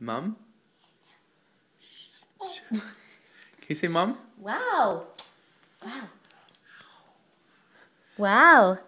Mum? Oh. Can you say mum? Wow. Wow. Wow.